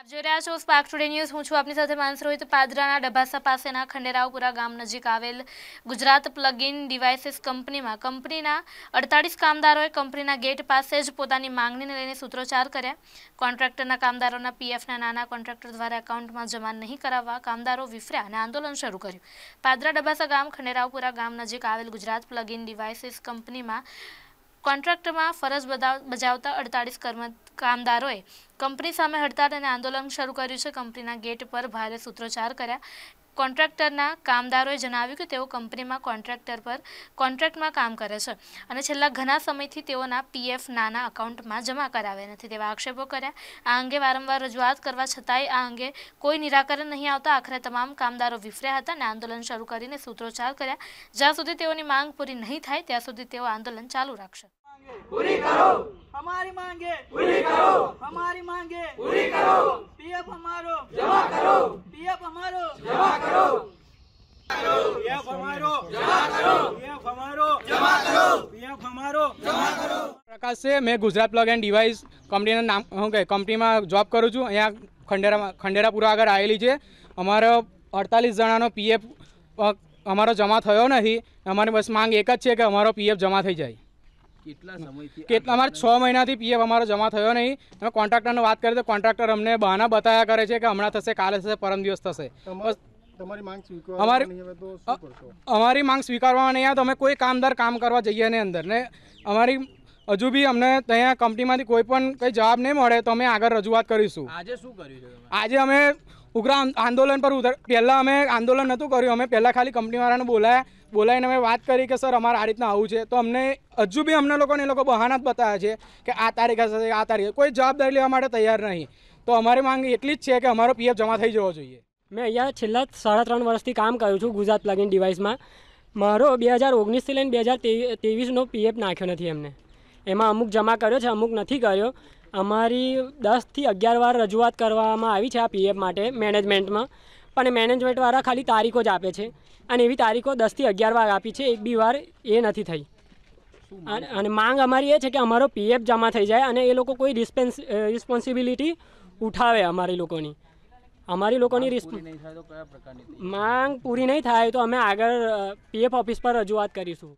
આપ જોઈ રહ્યા છો સ્પાર્ક ટુડે ન્યૂઝ હું છું આપની સાથે માનસ માનસરોહિત પાદરાના ડભાસા પાસેના ખંડેરાવપુરા ગામ નજીક આવેલ ગુજરાત પ્લગ ઇન ડિવાઇસીસ કંપનીમાં કંપનીના અડતાળીસ કામદારોએ કંપનીના ગેટ પાસે જ પોતાની માંગણીને લઈને સૂત્રોચ્ચાર કર્યા કોન્ટ્રાક્ટરના કામદારોના પીએફના નાના કોન્ટ્રાક્ટર દ્વારા એકાઉન્ટમાં જમા નહીં કરાવવા કામદારો વિફર્યા અને આંદોલન શરૂ કર્યું પાદરા ડભાસા ગામ ખંડેરાવપુરા ગામ નજીક આવેલ ગુજરાત પ્લગ ઇન ડિવાઇસીસ કંપનીમાં કોન્ટ્રાક્ટમાં ફરજ બજાવતા અડતાલીસ કામદારોએ કંપની સામે હડતાળ અને આંદોલન શરૂ કર્યું છે કંપનીના ગેટ પર ભારે સૂત્રોચ્ચાર કર્યા કોન્ટ્રાક્ટરના કામદારોએ જણાવ્યું કે તેઓ કંપનીમાં કોન્ટ્રાક્ટર પર કોન્ટ્રાક્ટમાં કામ કરે છે અને છેલ્લા ઘણા સમયથી તેઓના પીએફ નાના અકાઉન્ટમાં જમા કરાવ્યા નથી તેવા આક્ષેપો કર્યા આ અંગે વારંવાર રજૂઆત કરવા છતાંય આ અંગે કોઈ નિરાકરણ નહીં આવતા આખરે તમામ કામદારો વિફર્યા હતા અને આંદોલન શરૂ કરીને સૂત્રોચ્ચાર કર્યા જ્યાં સુધી તેઓની માંગ પૂરી નહીં થાય ત્યાં સુધી તેઓ આંદોલન ચાલુ રાખશે પૂરી કરો हमारी मांगे पूरी करो हमारी मांगे पूरी करो पीएफ हमारो जमा करो पीएफ हमारो जमा करो पीएफ हमारो जमा करो पीएफ हमारो जमा करो पीएफ हमारो जमा करो પ્રકાશ છે મેં ગુજરાત પ્લગ એન્ડ ડિવાઇસ કંપનીના નામ શું કહે કંપનીમાં જોબ કરું છું અહીંયા ખંડેરામાં ખંડેરાપુરા આગળ આવેલી છે અમારો અડતાલીસ જણાનો પીએફ અમારો જમા થયો નથી અમારી બસ માંગ એક જ છે કે અમારો પીએફ જમા થઈ જાય કેટલા અમારે છ મહિનાથી પીએફ અમારો જમા થયો નહીં અમે કોન્ટ્રાક્ટરને વાત કરીએ તો કોન્ટ્રાક્ટર અમને બહાના બતાવ્યા કરે છે કે હમણાં થશે કાલે થશે પરમ દિવસ થશે અમારી માંગ સ્વીકારવામાં નહીં આવે તો અમે કોઈ કામદાર કામ કરવા જઈએ ને અંદર ને અમારી હજુ બી અમને ત્યાં કંપનીમાંથી કોઈ પણ કંઈ જવાબ નહીં મળે તો અમે આગળ રજૂઆત કરીશું આજે શું કર્યું છે આજે અમે ઉગ્ર આંદોલન પર ઉતર પહેલાં અમે આંદોલન નહોતું કર્યું અમે પહેલાં ખાલી કંપનીવાળાને બોલાય બોલાવીને અમે વાત કરી કે સર અમારે આ રીતના આવું છે તો અમને હજુ બી અમને લોકોને એ લોકો બહાના જ બતાવ્યા છે કે આ તારીખે સાથે આ તારીખે કોઈ જવાબદારી લેવા માટે તૈયાર નહીં તો અમારી માંગ એટલી જ છે કે અમારો પીએફ જમા થઈ જવો જોઈએ મેં અહીંયા છેલ્લા સાડા ત્રણ વર્ષથી કામ કર્યું છું ગુજરાત પ્લગઇન ડિવાઇસમાં મારો બે હજાર ઓગણીસથી લઈને બે હજાર તેવીસનો પીએફ નાખ્યો નથી એમને એમાં અમુક જમા કર્યો છે અમુક નથી કર્યો અમારી દસથી અગિયાર વાર રજૂઆત કરવામાં આવી છે આ પીએફ માટે મેનેજમેન્ટમાં પણ મેનેજમેન્ટવાળા ખાલી તારીખો જ આપે છે અને એવી તારીખો દસથી અગિયાર વાર આપી છે એક બી વાર એ નથી થઈ અને માંગ અમારી એ છે કે અમારો પીએફ જમા થઈ જાય અને એ લોકો કોઈ રિસ્પેન્સ રિસ્પોન્સિબિલિટી ઉઠાવે અમારી લોકોની અમારી લોકોની માંગ પૂરી નહીં થાય તો અમે આગળ પીએફ ઓફિસ પર રજૂઆત કરીશું